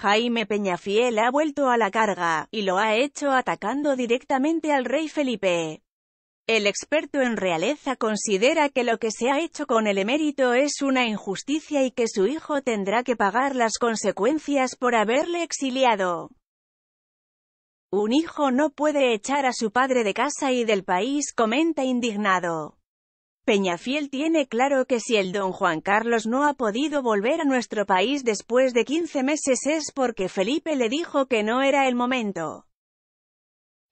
Jaime Peñafiel ha vuelto a la carga, y lo ha hecho atacando directamente al rey Felipe. El experto en realeza considera que lo que se ha hecho con el emérito es una injusticia y que su hijo tendrá que pagar las consecuencias por haberle exiliado. Un hijo no puede echar a su padre de casa y del país, comenta indignado. Peñafiel tiene claro que si el don Juan Carlos no ha podido volver a nuestro país después de 15 meses es porque Felipe le dijo que no era el momento.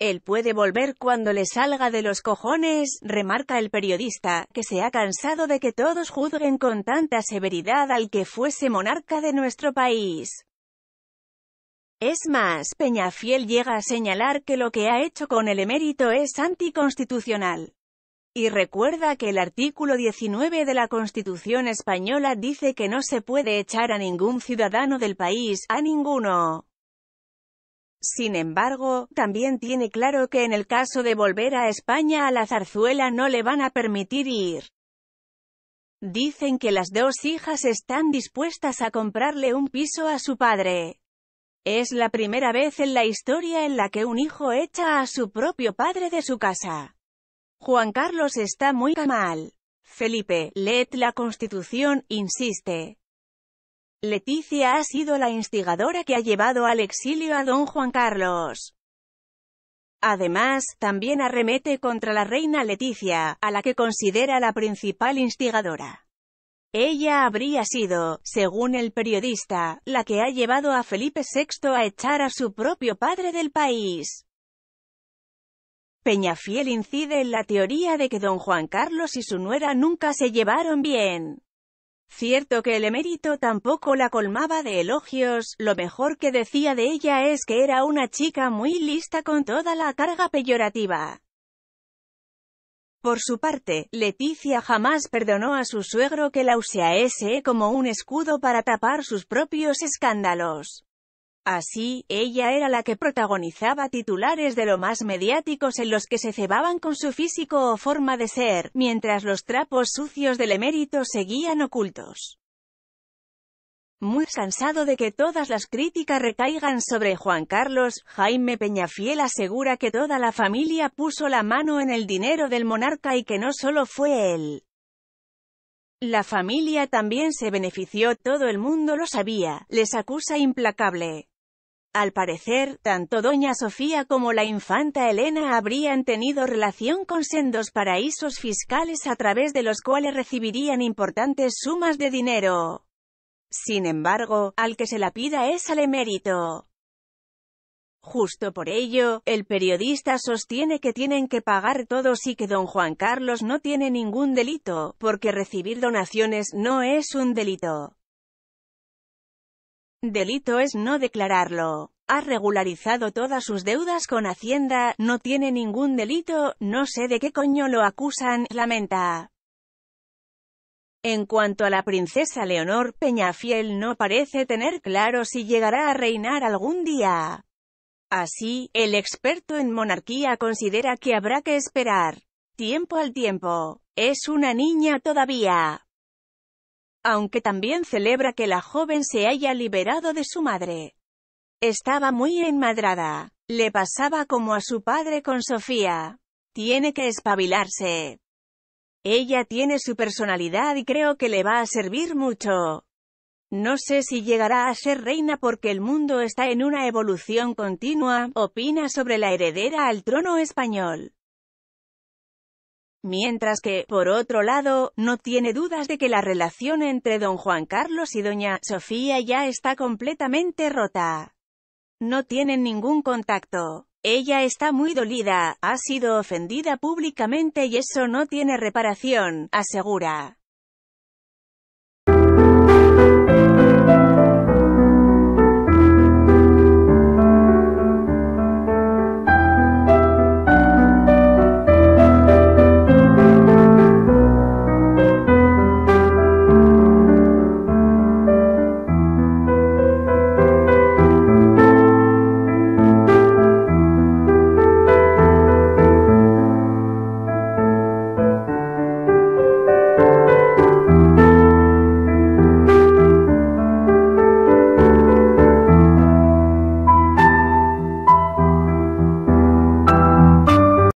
Él puede volver cuando le salga de los cojones, remarca el periodista, que se ha cansado de que todos juzguen con tanta severidad al que fuese monarca de nuestro país. Es más, Peñafiel llega a señalar que lo que ha hecho con el emérito es anticonstitucional. Y recuerda que el artículo 19 de la Constitución española dice que no se puede echar a ningún ciudadano del país, a ninguno. Sin embargo, también tiene claro que en el caso de volver a España a la zarzuela no le van a permitir ir. Dicen que las dos hijas están dispuestas a comprarle un piso a su padre. Es la primera vez en la historia en la que un hijo echa a su propio padre de su casa. Juan Carlos está muy mal. Felipe, leed la Constitución, insiste. Leticia ha sido la instigadora que ha llevado al exilio a don Juan Carlos. Además, también arremete contra la reina Leticia, a la que considera la principal instigadora. Ella habría sido, según el periodista, la que ha llevado a Felipe VI a echar a su propio padre del país. Peñafiel incide en la teoría de que don Juan Carlos y su nuera nunca se llevaron bien. Cierto que el emérito tampoco la colmaba de elogios, lo mejor que decía de ella es que era una chica muy lista con toda la carga peyorativa. Por su parte, Leticia jamás perdonó a su suegro que la usease como un escudo para tapar sus propios escándalos. Así, ella era la que protagonizaba titulares de lo más mediáticos en los que se cebaban con su físico o forma de ser, mientras los trapos sucios del emérito seguían ocultos. Muy cansado de que todas las críticas recaigan sobre Juan Carlos, Jaime Peñafiel asegura que toda la familia puso la mano en el dinero del monarca y que no solo fue él. La familia también se benefició, todo el mundo lo sabía, les acusa implacable. Al parecer, tanto doña Sofía como la infanta Elena habrían tenido relación con sendos paraísos fiscales a través de los cuales recibirían importantes sumas de dinero. Sin embargo, al que se la pida es al emérito. Justo por ello, el periodista sostiene que tienen que pagar todos y que don Juan Carlos no tiene ningún delito, porque recibir donaciones no es un delito. Delito es no declararlo. Ha regularizado todas sus deudas con Hacienda, no tiene ningún delito, no sé de qué coño lo acusan, lamenta. En cuanto a la princesa Leonor, Peñafiel no parece tener claro si llegará a reinar algún día. Así, el experto en monarquía considera que habrá que esperar. Tiempo al tiempo. Es una niña todavía aunque también celebra que la joven se haya liberado de su madre. Estaba muy enmadrada. Le pasaba como a su padre con Sofía. Tiene que espabilarse. Ella tiene su personalidad y creo que le va a servir mucho. No sé si llegará a ser reina porque el mundo está en una evolución continua, opina sobre la heredera al trono español. Mientras que, por otro lado, no tiene dudas de que la relación entre don Juan Carlos y doña Sofía ya está completamente rota. No tienen ningún contacto. Ella está muy dolida, ha sido ofendida públicamente y eso no tiene reparación, asegura.